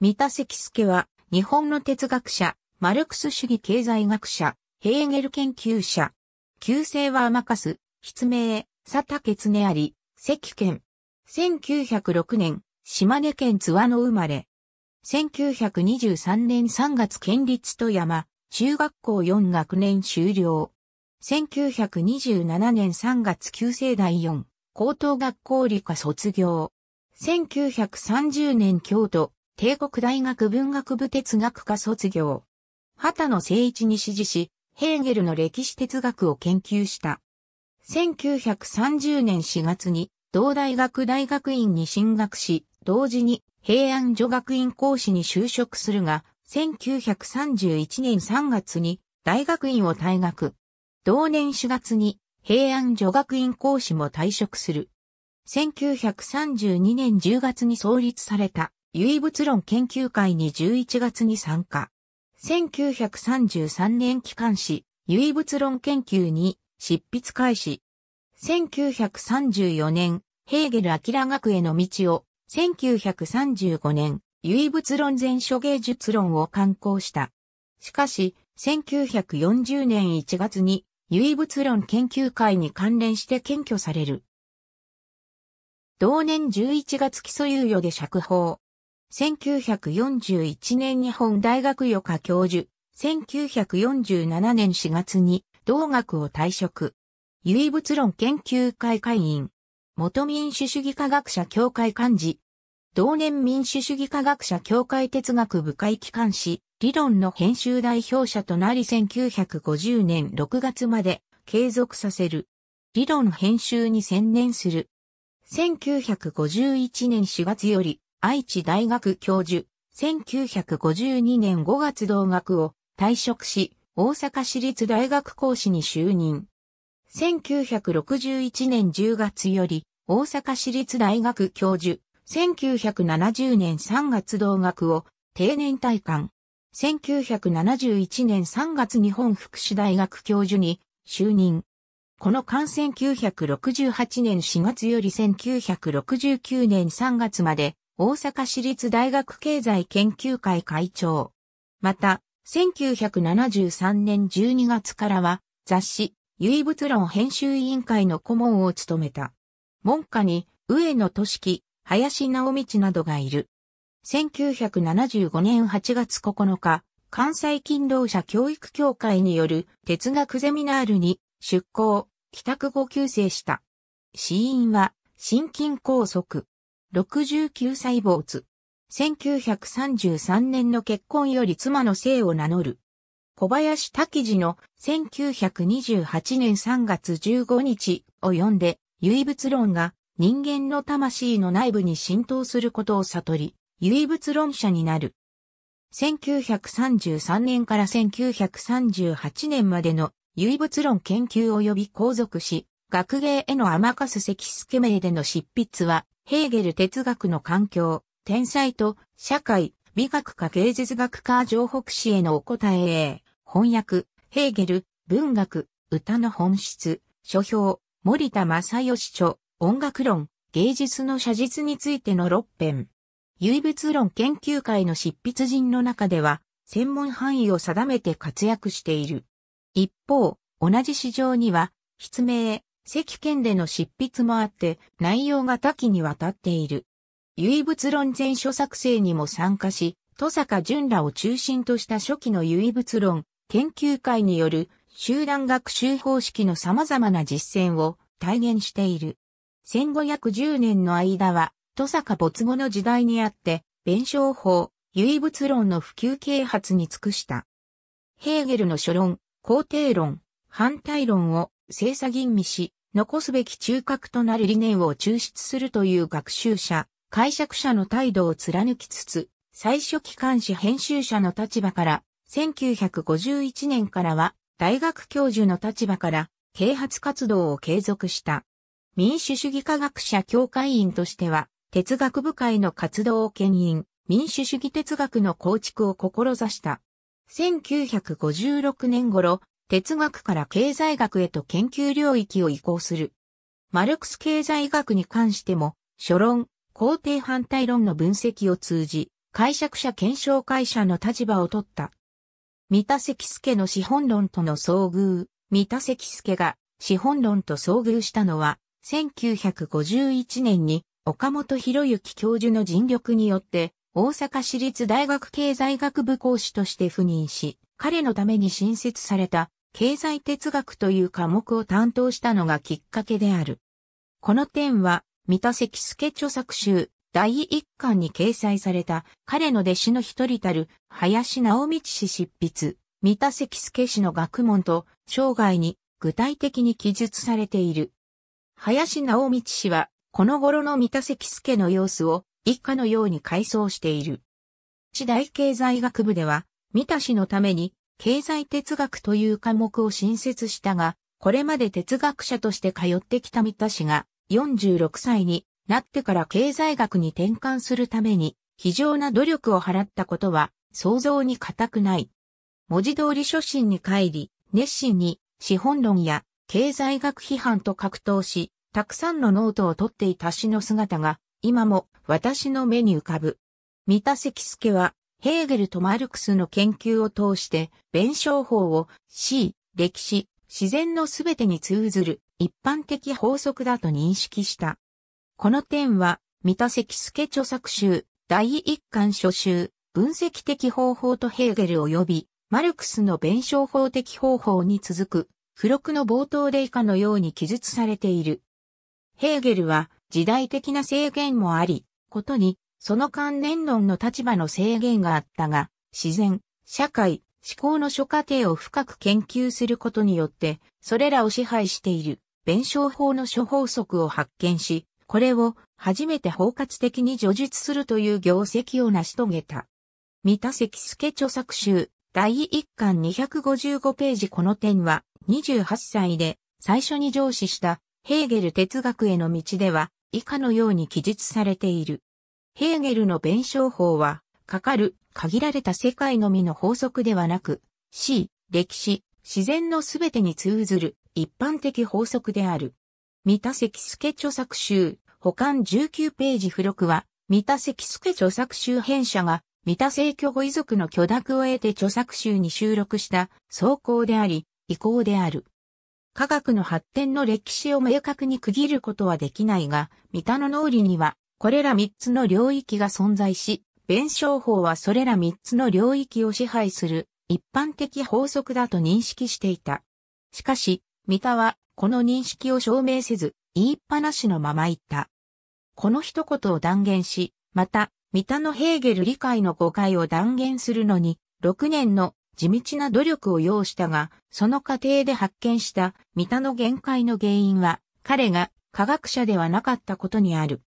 三田関助は、日本の哲学者、マルクス主義経済学者、ヘーゲル研究者。旧姓は甘かす、筆名、佐竹常あり、関県。1906年、島根県津和野生まれ。1923年3月県立富山、中学校4学年終了。1927年3月旧姓第4、高等学校理科卒業。1930年京都、帝国大学文学部哲学科卒業。畑野誠一に支持し、ヘーゲルの歴史哲学を研究した。1930年4月に、同大学大学院に進学し、同時に平安女学院講師に就職するが、1931年3月に大学院を退学。同年4月に平安女学院講師も退職する。1932年10月に創立された唯物論研究会に11月に参加。1933年機関誌、唯物論研究に執筆開始。1934年、ヘーゲルアキラ学への道を、1935年、唯物論全書芸術論を刊行した。しかし、1940年1月に、唯物論研究会に関連して検挙される。同年11月基礎猶予で釈放。1941年日本大学予科教授、1947年4月に同学を退職。唯物論研究会会員、元民主主義科学者協会幹事、同年民主主義科学者協会哲学部会機関誌、理論の編集代表者となり1950年6月まで継続させる。理論編集に専念する。1951年4月より愛知大学教授、1952年5月同学を退職し、大阪市立大学講師に就任。1961年10月より、大阪市立大学教授、1970年3月同学を定年退官。1971年3月日本福祉大学教授に就任。この間1968年4月より1969年3月まで大阪市立大学経済研究会会長。また、1973年12月からは、雑誌、唯物論編集委員会の顧問を務めた。門下に、上野俊樹、林直道などがいる。1975年8月9日、関西勤労者教育協会による哲学ゼミナールに出向、帰宅後急逝した。死因は心筋梗塞。69歳坊没。1933年の結婚より妻の姓を名乗る。小林滝次の1928年3月15日を読んで、唯物論が人間の魂の内部に浸透することを悟り、唯物論者になる。1933年から1938年までの唯物論研究及び皇族史、学芸への甘かす関助名での執筆は、ヘーゲル哲学の環境、天才と社会、美学科芸術学科情北史へのお答え翻訳、ヘーゲル、文学、歌の本質、書評、森田正義著、音楽論、芸術の写実についての6編。唯物論研究会の執筆人の中では、専門範囲を定めて活躍している。一方、同じ市場には、筆名、石剣での執筆もあって、内容が多岐にわたっている。唯物論全書作成にも参加し、戸坂淳らを中心とした初期の唯物論研究会による集団学習方式の様々な実践を体現している。1510年の間は、戸坂没後の時代にあって、弁証法、唯物論の普及啓発に尽くした。ヘーゲルの諸論、肯定論、反対論を精査吟味し、残すべき中核となる理念を抽出するという学習者、解釈者の態度を貫きつつ、最初期監視編集者の立場から、1951年からは大学教授の立場から啓発活動を継続した。民主主義科学者協会員としては、哲学部会の活動を牽引、民主主義哲学の構築を志した。1956年頃、哲学から経済学へと研究領域を移行する。マルクス経済学に関しても、諸論、肯定反対論の分析を通じ、解釈者検証会社の立場を取った。三田関助の資本論との遭遇、三田関助が資本論と遭遇したのは、1951年に岡本博之教授の尽力によって、大阪市立大学経済学部講師として赴任し、彼のために新設された経済哲学という科目を担当したのがきっかけである。この点は、三田関助著作集第一巻に掲載された彼の弟子の一人たる林直道氏執筆、三田関助氏の学問と生涯に具体的に記述されている。林直道氏は、この頃の三田関助の様子を一家のように回想している。地大経済学部では、三田氏のために経済哲学という科目を新設したが、これまで哲学者として通ってきた三田氏が46歳になってから経済学に転換するために非常な努力を払ったことは想像に難くない。文字通り初心に帰り、熱心に資本論や経済学批判と格闘し、たくさんのノートを取っていた氏の姿が今も私の目に浮かぶ。三田関助はヘーゲルとマルクスの研究を通して、弁証法を C、歴史、自然のすべてに通ずる一般的法則だと認識した。この点は、三田関助著作集、第一巻初集、分析的方法とヘーゲル及び、マルクスの弁証法的方法に続く、付録の冒頭で以下のように記述されている。ヘーゲルは、時代的な制限もあり、ことに、その関連論の立場の制限があったが、自然、社会、思考の諸過程を深く研究することによって、それらを支配している弁証法の諸法則を発見し、これを初めて包括的に叙述するという業績を成し遂げた。三田関助著作集第1巻255ページこの点は28歳で最初に上司したヘーゲル哲学への道では以下のように記述されている。ヘーゲルの弁証法は、かかる限られた世界のみの法則ではなく、C、歴史、自然のすべてに通ずる一般的法則である。三田関助著作集、保管19ページ付録は、三田関助著作集編者が、三田聖居ご遺族の許諾を得て著作集に収録した草稿であり、遺稿である。科学の発展の歴史を明確に区切ることはできないが、三田の脳裏にはこれら3つの領域が存在し、弁証法はそれら3つの領域を支配する一般的法則だと認識していた。しかし、三田はこの認識を証明せず、言いっぱなしのまま言った。この一言を断言し、また、三田のヘーゲル理解の誤解を断言するのに、6年の地道な努力を要したが、その過程で発見した三田の限界の原因は、彼が科学者ではなかったことにある。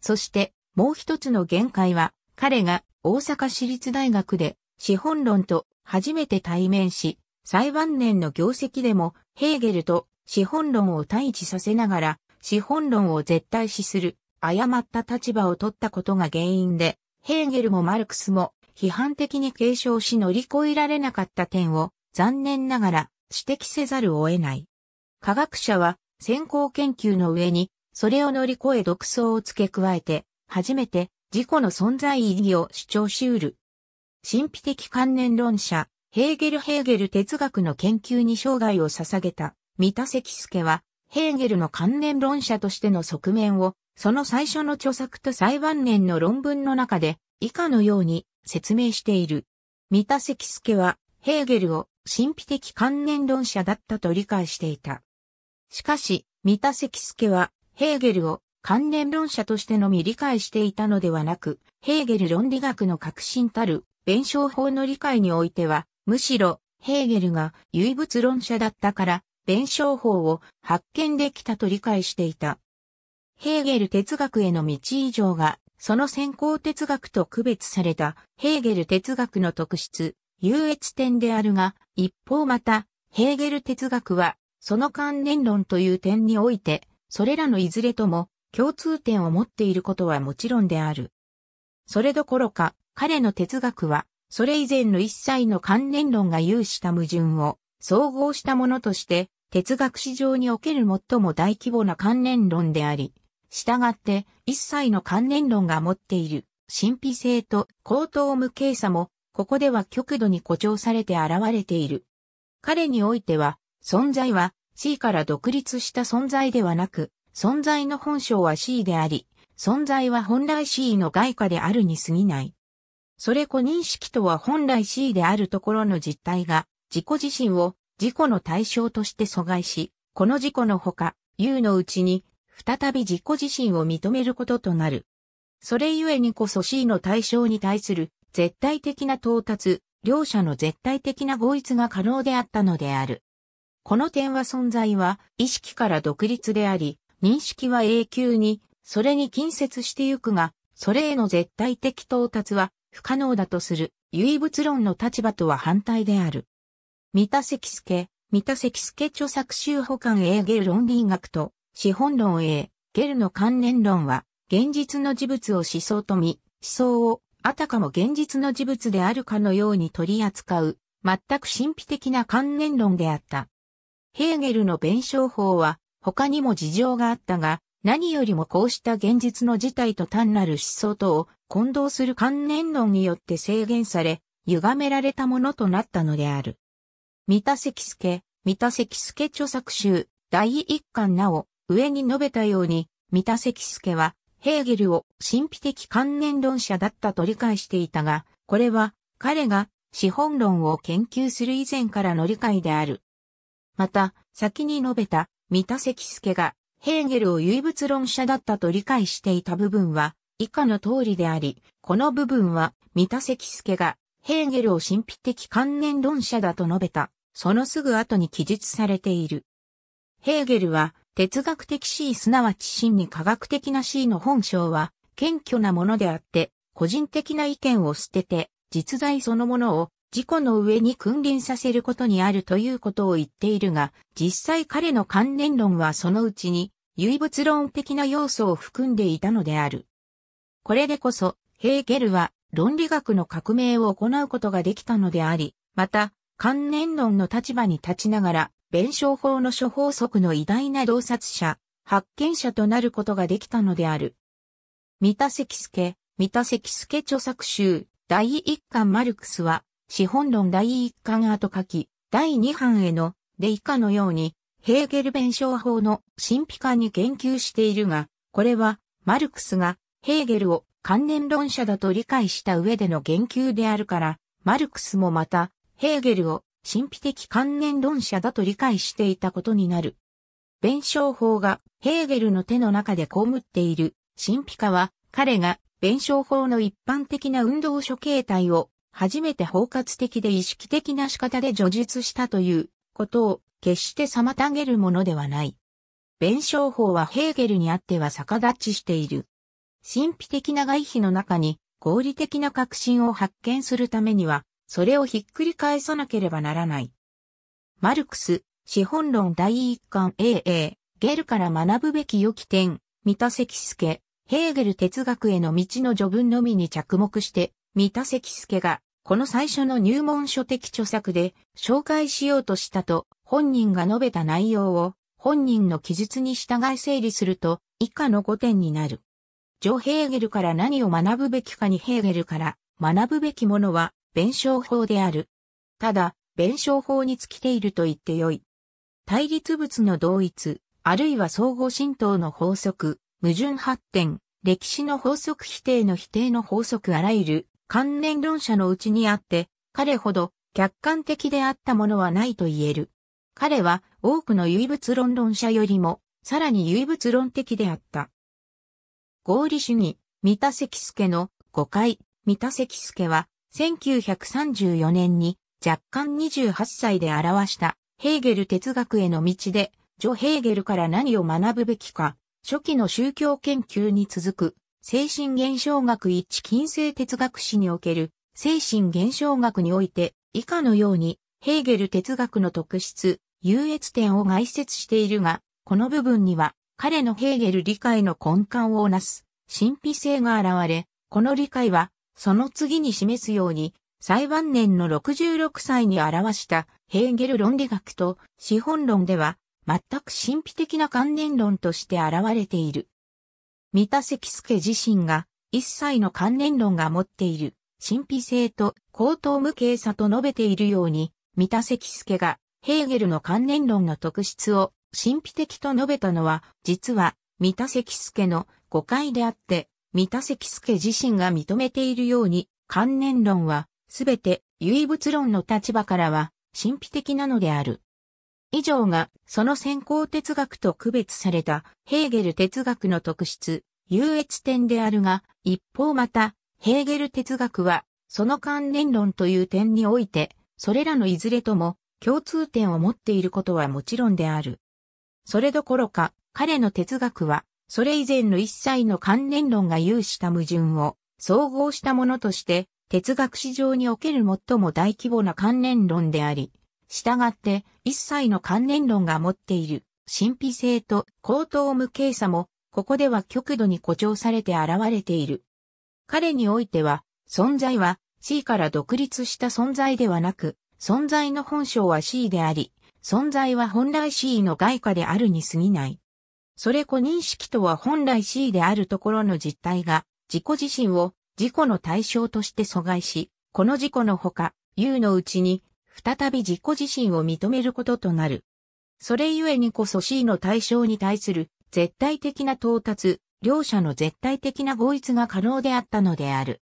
そしてもう一つの限界は彼が大阪市立大学で資本論と初めて対面し、最晩年の業績でもヘーゲルと資本論を対峙させながら資本論を絶対視する誤った立場を取ったことが原因で、ヘーゲルもマルクスも批判的に継承し乗り越えられなかった点を残念ながら指摘せざるを得ない。科学者は先行研究の上にそれを乗り越え独創を付け加えて、初めて自己の存在意義を主張し得る。神秘的観念論者、ヘーゲル・ヘーゲル哲学の研究に生涯を捧げた、三田関助は、ヘーゲルの観念論者としての側面を、その最初の著作と最晩年の論文の中で、以下のように説明している。三田関助は、ヘーゲルを神秘的観念論者だったと理解していた。しかし、三田関助は、ヘーゲルを関連論者としてのみ理解していたのではなく、ヘーゲル論理学の革新たる弁証法の理解においては、むしろヘーゲルが唯物論者だったから、弁証法を発見できたと理解していた。ヘーゲル哲学への道以上が、その先行哲学と区別されたヘーゲル哲学の特質、優越点であるが、一方また、ヘーゲル哲学は、その関連論という点において、それらのいずれとも共通点を持っていることはもちろんである。それどころか、彼の哲学は、それ以前の一切の関連論が有した矛盾を総合したものとして、哲学史上における最も大規模な関連論であり、従って一切の関連論が持っている神秘性と高等無形さも、ここでは極度に誇張されて現れている。彼においては、存在は C から独立した存在ではなく、存在の本性は C であり、存在は本来 C の外貨であるに過ぎない。それ子認識とは本来 C であるところの実態が、自己自身を自己の対象として阻害し、この自己のほか、U のうちに、再び自己自身を認めることとなる。それゆえにこそ C の対象に対する絶対的な到達、両者の絶対的な合一が可能であったのである。この点は存在は意識から独立であり、認識は永久に、それに近接してゆくが、それへの絶対的到達は不可能だとする唯物論の立場とは反対である。三田関助、三田関助著作集補完 A ゲル論理学と資本論 A ゲルの関連論は現実の事物を思想と見、思想をあたかも現実の事物であるかのように取り扱う全く神秘的な関連論であった。ヘーゲルの弁証法は他にも事情があったが、何よりもこうした現実の事態と単なる思想とを混同する観念論によって制限され、歪められたものとなったのである。三田関助、三田関助著作集、第一巻なお、上に述べたように、三田関助は、ヘーゲルを神秘的観念論者だったと理解していたが、これは、彼が資本論を研究する以前からの理解である。また、先に述べた、三田関助が、ヘーゲルを唯物論者だったと理解していた部分は、以下の通りであり、この部分は、三田関助が、ヘーゲルを神秘的観念論者だと述べた、そのすぐ後に記述されている。ヘーゲルは、哲学的 C すなわち真に科学的な C の本性は、謙虚なものであって、個人的な意見を捨てて、実在そのものを事故の上に君臨させることにあるということを言っているが、実際彼の関連論はそのうちに、唯物論的な要素を含んでいたのである。これでこそ、ヘーゲルは論理学の革命を行うことができたのであり、また、関連論の立場に立ちながら、弁証法の諸法則の偉大な洞察者、発見者となることができたのである。三田関助、三田関助著作集、第一巻マルクスは、資本論第1巻後書き、第2版への、で以下のように、ヘーゲル弁証法の神秘化に言及しているが、これは、マルクスが、ヘーゲルを関連論者だと理解した上での言及であるから、マルクスもまた、ヘーゲルを神秘的関連論者だと理解していたことになる。弁証法がヘーゲルの手の中で被っている神秘化は、彼が弁証法の一般的な運動諸形態を初めて包括的で意識的な仕方で叙述したということを決して妨げるものではない。弁証法はヘーゲルにあっては逆立ちしている。神秘的な外皮の中に合理的な革新を発見するためには、それをひっくり返さなければならない。マルクス、資本論第一巻 AA、ゲルから学ぶべき良き点、三田関助、ヘーゲル哲学への道の序文のみに着目して、三田関助がこの最初の入門書的著作で紹介しようとしたと本人が述べた内容を本人の記述に従い整理すると以下の5点になる。ジョ・ヘーゲルから何を学ぶべきかにヘーゲルから学ぶべきものは弁証法である。ただ、弁証法に尽きていると言ってよい。対立物の同一、あるいは相互浸透の法則、矛盾発展、歴史の法則否定の否定の法則あらゆる関連論者のうちにあって、彼ほど客観的であったものはないと言える。彼は多くの唯物論論者よりも、さらに唯物論的であった。合理主義、三田関助の誤解、三田関助は、1934年に若干28歳で表したヘーゲル哲学への道で、ジョ・ヘーゲルから何を学ぶべきか、初期の宗教研究に続く精神現象学一近世哲学史における精神現象学において以下のようにヘーゲル哲学の特質、優越点を概説しているが、この部分には彼のヘーゲル理解の根幹をなす神秘性が現れ、この理解はその次に示すように最晩年の66歳に表したヘーゲル論理学と資本論では全く神秘的な関連論として現れている。三田関助自身が一切の関連論が持っている神秘性と高等無形さと述べているように、三田関助がヘーゲルの関連論の特質を神秘的と述べたのは、実は三田関助の誤解であって、三田関助自身が認めているように、関連論はすべて唯物論の立場からは神秘的なのである。以上がその先行哲学と区別されたヘーゲル哲学の特質、優越点であるが、一方また、ヘーゲル哲学は、その関連論という点において、それらのいずれとも共通点を持っていることはもちろんである。それどころか、彼の哲学は、それ以前の一切の関連論が有した矛盾を総合したものとして、哲学史上における最も大規模な関連論であり、従って一切の関連論が持っている神秘性と高等無形さも、ここでは極度に誇張されて現れている。彼においては、存在は C から独立した存在ではなく、存在の本性は C であり、存在は本来 C の外化であるに過ぎない。それ子認識とは本来 C であるところの実態が、自己自身を自己の対象として阻害し、この自己のほか、有のうちに再び自己自身を認めることとなる。それゆえにこそ C の対象に対する絶対的な到達、両者の絶対的な合一が可能であったのである。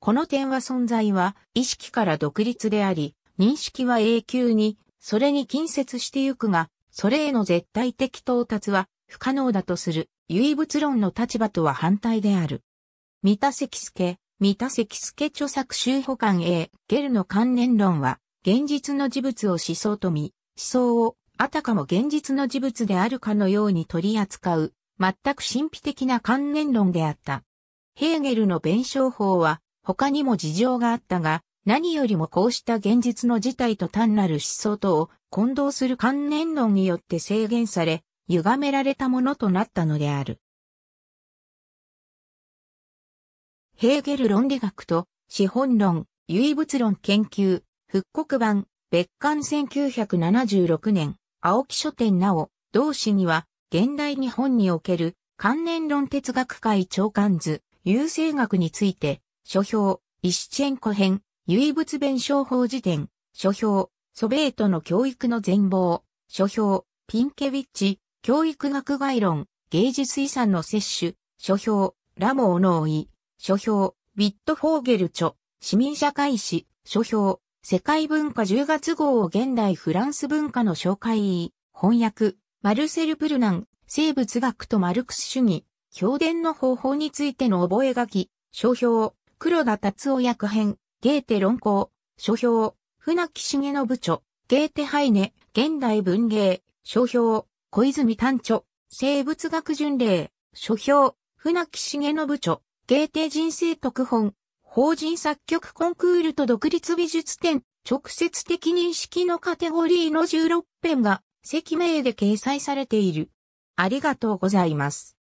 この点は存在は意識から独立であり、認識は永久に、それに近接してゆくが、それへの絶対的到達は不可能だとする唯物論の立場とは反対である。三田関助、三田関助著作集保管 A、ゲルの観念論は、現実の事物を思想と見、思想を、あたかも現実の事物であるかのように取り扱う、全く神秘的な観念論であった。ヘーゲルの弁証法は、他にも事情があったが、何よりもこうした現実の事態と単なる思想とを混同する観念論によって制限され、歪められたものとなったのである。ヘーゲル論理学と資本論、唯物論研究、復刻版、別館1976年、青木書店なお、同誌には、現代日本における関連論哲学会長官図、優勢学について、書評、イシチェンコ編、唯物弁証法辞典、書評、ソビエトの教育の全貌、書評、ピンケビッチ、教育学概論、芸術遺産の摂取、書評、ラモ・オノーイ、書評、ビットフォーゲル著、市民社会史、書評、世界文化10月号を現代フランス文化の紹介翻訳、マルセル・プルナン、生物学とマルクス主義、教伝の方法についての覚書、書評、黒田達夫役編、ゲーテ論考、書評、船木重信著、ゲーテハイネ、現代文芸、書評、小泉丹著、生物学巡礼、書評、船木重信著、ゲーテ人生特本、法人作曲コンクールと独立美術展、直接的認識のカテゴリーの16編が、席名で掲載されている。ありがとうございます。